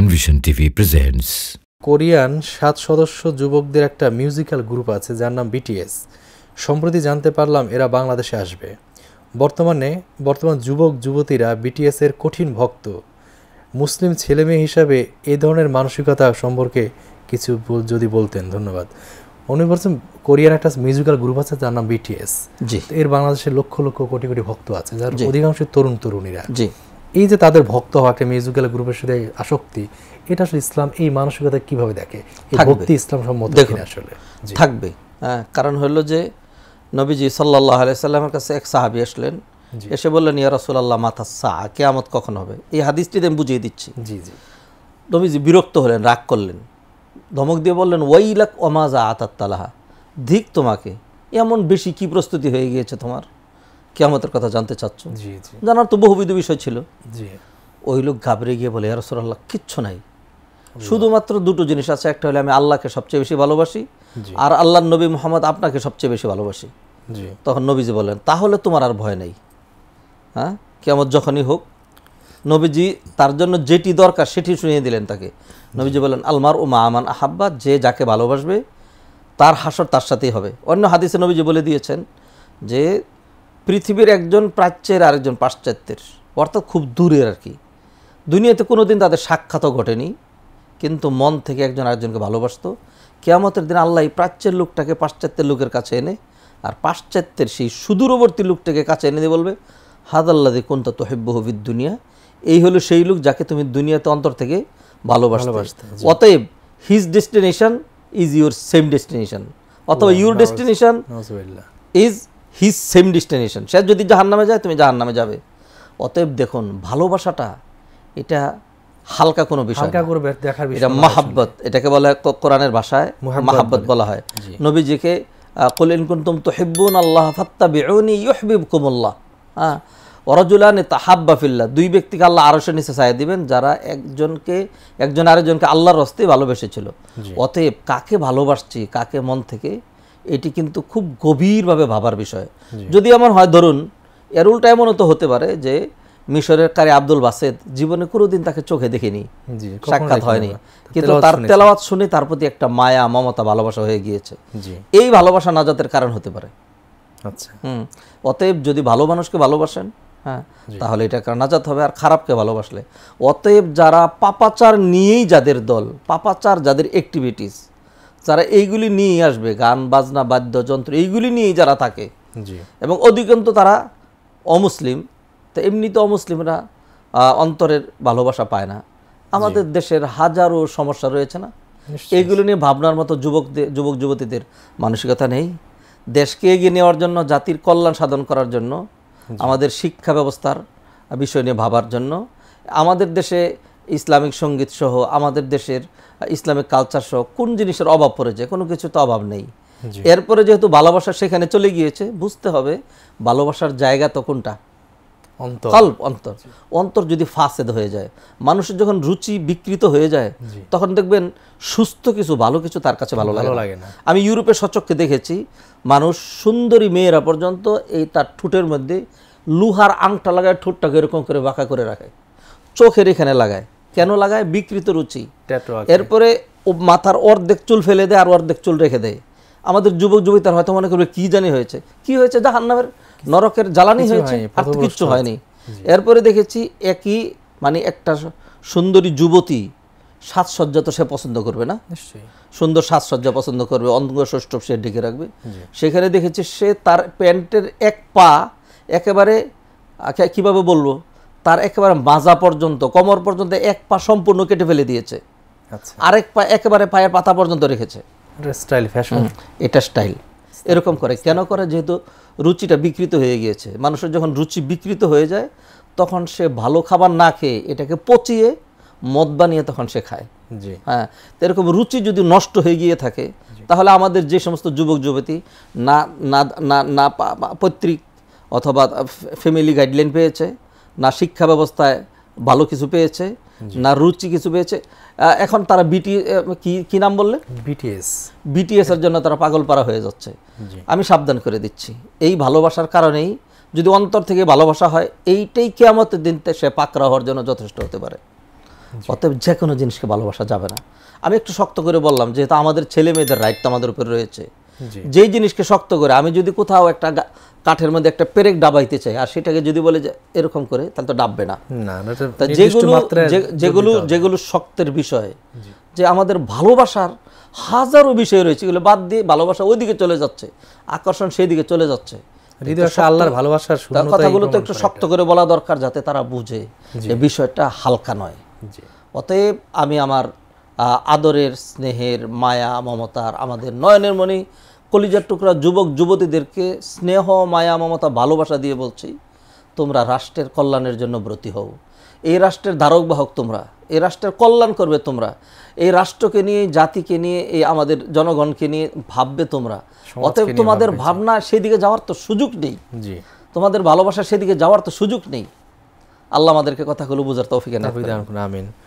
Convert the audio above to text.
Envision TV presents Korean সাত সদস্য যুবকদের একটা মিউজিক্যাল গ্রুপ আছে যার নাম বিটিএস সম্প্রতি জানতে পারলাম এরা বাংলাদেশে আসবে বর্তমানে বর্তমান যুবক যুবতীরা বিটিএসের কঠিন ভক্ত মুসলিম ছেলেমেয়ে হিসাবে এ ধরনের মানসিকতা সম্পর্কে কিছু যদি বলতেন ধন্যবাদ উনি বলছেন কোরিয়ার একটা মিউজিক্যাল গ্রুপ আছে যার নাম বিটিএস জি এর বাংলাদেশের লক্ষ লক্ষ কোটি কোটি ভক্ত আছে যার অধিকাংশ তরুণ তরুণীরা জি এই যে তাদের ভক্ত হওয়া একটা মিউজিক্যাল গ্রুপের সাথে আসক্তি এটা আসলে ইসলাম এই মানসিকতা কিভাবে দেখে ভক্তি ইসলাম সম্মত আসলে থাকবে হ্যাঁ, কারণ হলো যে নবীজি সাল্লাহ আলাইসাল্লামের কাছে এক সাহাবি আসলেন এসে বললেন ইয়া রসুল্লাহ মাথা সা কেয়ামত কখন হবে এই হাদিসটি আমি বুঝিয়ে দিচ্ছি জি জি নবীজি বিরক্ত হলেন রাগ করলেন ধমক দিয়ে বললেন ওয়াইলাক ওমাজা আতাত্তালাহা ধিক তোমাকে এমন বেশি কি প্রস্তুতি হয়ে গিয়েছে তোমার কেয়ামতের কথা জানতে চাচ্ছ জানার তো বহুবিধ বিষয় ছিল ওই লোক ঘাবড়ে গিয়ে বলে আল্লাহ কিচ্ছু নাই শুধুমাত্র দুটো জিনিস আছে একটা হলে আমি আল্লাহকে সবচেয়ে বেশি ভালোবাসি আর আল্লাহ নবী মোহাম্মদ আপনাকে সবচেয়ে বেশি ভালোবাসি তখন নবীজি বলেন তাহলে তোমার আর ভয় নেই হ্যাঁ কেমন যখনই হোক নবীজি তার জন্য যেটি দরকার সেটি শুনিয়ে দিলেন তাকে নবীজি বলেন আলমার ও মা আমান আহাব্বা যে যাকে ভালোবাসবে তার হাসর তার সাথেই হবে অন্য হাদিসে নবীজি বলে দিয়েছেন যে পৃথিবীর একজন প্রাচ্যের আরেকজন পাশ্চাত্যের অর্থাৎ খুব দূরের আর কি দুনিয়াতে কোনো দিন তাদের সাক্ষাৎও ঘটেনি কিন্তু মন থেকে একজন আরেকজনকে ভালোবাসত কেয়ামতের দিন আল্লাহ প্রাচ্যের লোকটাকে পাশ্চাত্যের লোকের কাছে এনে আর পাশ্চাত্যের সেই সুদূরবর্তী লোকটাকে কাছে এনে দিয়ে বলবে হাদাল্লাদি কোনটা হেব্য হবিদ দুনিয়া এই হলো সেই লোক যাকে তুমি দুনিয়াতে অন্তর থেকে ভালোবাসতে অতএব his destination is your same destination অথবা your destination is his same destination সে যদি জাহান নামে যায় তুমি জাহান নামে যাবে অতএব দেখুন ভালোবাসাটা এটা হালকা কোনো বিষয় হালকা করে দেখার বিষয় এটা মহাব্বত এটাকে বলা হয় কোরআনের ভাষায় মাহাব্বত বলা হয় নবীজিকে কুল ইন কুনতুম তুহিব্বুন আল্লাহ ফাত্তাবিউনি ইউহিব্বুকুমুল্লাহ হ্যাঁ ওরাজুলান তাহাব্বা ফিল্লা দুই ব্যক্তিকে আল্লাহ আরশের নিচে ছায়া দিবেন যারা একজনকে একজন আরেকজনকে আল্লাহর রস্তে ভালোবেসেছিল অতএব কাকে ভালোবাসছি কাকে মন থেকে এটি কিন্তু খুব গভীরভাবে ভাবার বিষয় যদি আমার হয় ধরুন এর উল্টা এমনও তো হতে পারে যে মিশরের কারি আব্দুল বাসেদ জীবনে কোনোদিন তাকে চোখে দেখেনি সাক্ষাৎ হয়নি কিন্তু তার তেলাওয়াত শুনে তার প্রতি একটা মায়া মমতা ভালোবাসা হয়ে গিয়েছে এই ভালোবাসা নাজাতের কারণ হতে পারে আচ্ছা হুম অতএব যদি ভালো মানুষকে ভালোবাসেন হ্যাঁ তাহলে এটা নাজাত হবে আর খারাপকে ভালোবাসলে অতএব যারা পাপাচার নিয়েই যাদের দল পাপাচার যাদের অ্যাক্টিভিটিস যারা এইগুলি নিয়েই আসবে গান বাজনা বাদ্যযন্ত্র এইগুলি নিয়েই যারা থাকে এবং অধিকন্ত তারা অমুসলিম তো এমনি তো অমুসলিমরা অন্তরের ভালোবাসা পায় না আমাদের দেশের হাজারো সমস্যা রয়েছে না এইগুলি নিয়ে ভাবনার মতো যুবকদের যুবক যুবতীদের মানসিকতা নেই দেশকে এগিয়ে নেওয়ার জন্য জাতির কল্যাণ সাধন করার জন্য আমাদের শিক্ষা ব্যবস্থার বিষয় নিয়ে ভাবার জন্য আমাদের দেশে ইসলামিক সঙ্গীত সহ আমাদের দেশের ইসলামিক কালচার সহ কোন জিনিসের অভাব পড়েছে কোনো কিছু তো অভাব নেই এরপরে যেহেতু ভালোবাসা সেখানে চলে গিয়েছে বুঝতে হবে ভালোবাসার জায়গা তো কোনটা কল্প অন্তর অন্তর যদি ফাঁসেদ হয়ে যায় মানুষের যখন রুচি বিকৃত হয়ে যায় তখন দেখবেন সুস্থ কিছু ভালো কিছু তার কাছে ভালো লাগে না আমি ইউরোপে সচক্ষে দেখেছি মানুষ সুন্দরী মেয়েরা পর্যন্ত এই তার ঠোঁটের মধ্যে লুহার আংটা লাগায় ঠোঁটটাকে এরকম করে বাঁকা করে রাখে চোখের এখানে লাগায় কেন লাগায় বিকৃত রুচি এরপরে মাথার অর্ধেক চুল ফেলে দেয় আর অর্ধেক চুল রেখে দেয় আমাদের যুবক যুবিতার হয়তো মনে করবে কি জানি হয়েছে কি হয়েছে জাহান্নামের নরকের জ্বালানি হয়েছে আর তো কিচ্ছু হয়নি এরপরে দেখেছি একই মানে একটা সুন্দরী যুবতী সাজসজ্জা তো সে পছন্দ করবে না সুন্দর সাজসজ্জা পছন্দ করবে ষষ্ঠ সে ঢেকে রাখবে সেখানে দেখেছি সে তার প্যান্টের এক পা একেবারে কিভাবে বলবো তার একেবারে মাজা পর্যন্ত কোমর পর্যন্ত এক পা সম্পূর্ণ কেটে ফেলে দিয়েছে আচ্ছা। আরেক পা একেবারে পায়ের পাতা পর্যন্ত রেখেছে স্টাইল ফ্যাশন এটা স্টাইল এরকম করে কেন করে যেহেতু রুচিটা বিকৃত হয়ে গিয়েছে মানুষের যখন রুচি বিকৃত হয়ে যায় তখন সে ভালো খাবার না খেয়ে এটাকে পচিয়ে মদ বানিয়ে তখন সে খায় জি হ্যাঁ এরকম রুচি যদি নষ্ট হয়ে গিয়ে থাকে তাহলে আমাদের যে সমস্ত যুবক যুবতী না না না পৈতৃক অথবা ফ্যামিলি গাইডলাইন পেয়েছে না শিক্ষা ব্যবস্থায় ভালো কিছু পেয়েছে না রুচি কিছু পেয়েছে এখন তারা বিটি কি কি নাম বললে বিটিএস বিটিএস এর জন্য তারা পাগল পারা হয়ে যাচ্ছে আমি সাবধান করে দিচ্ছি এই ভালোবাসার কারণেই যদি অন্তর থেকে ভালোবাসা হয় এইটাই কেয়ামতের দিন সে পাকড়া হওয়ার জন্য যথেষ্ট হতে পারে অতএব যে কোনো জিনিসকে ভালোবাসা যাবে না আমি একটু শক্ত করে বললাম যেহেতু আমাদের ছেলে মেয়েদের রাইট তো আমাদের উপরে রয়েছে যেই জিনিসকে শক্ত করে আমি যদি কোথাও একটা কাঠের মধ্যে একটা পেরেক ডাবাইতে চাই আর সেটাকে যদি বলে যে এরকম করে তাহলে তো ডাববে না যেগুলো যেগুলো যেগুলো শক্তের বিষয় যে আমাদের ভালোবাসার হাজারো বিষয় রয়েছে এগুলো বাদ দিয়ে ভালোবাসা ওইদিকে চলে যাচ্ছে আকর্ষণ সেই দিকে চলে যাচ্ছে কথাগুলো তো একটু শক্ত করে বলা দরকার যাতে তারা বুঝে যে বিষয়টা হালকা নয় অতএব আমি আমার আদরের স্নেহের মায়া মমতার আমাদের নয়নের মণি কলিজার টুকরা যুবক যুবতীদেরকে স্নেহ মায়া মমতা ভালোবাসা দিয়ে বলছি তোমরা রাষ্ট্রের কল্যাণের জন্য ব্রতী হও এই রাষ্ট্রের ধারক বাহক তোমরা এই রাষ্ট্রের কল্যাণ করবে তোমরা এই রাষ্ট্রকে নিয়ে জাতিকে নিয়ে এই আমাদের জনগণকে নিয়ে ভাববে তোমরা অতএব তোমাদের ভাবনা সেদিকে যাওয়ার তো সুযোগ নেই তোমাদের ভালোবাসা সেদিকে যাওয়ার তো সুযোগ নেই আল্লাহ আমাদেরকে কথাগুলো বোঝার তৌফিক আমিন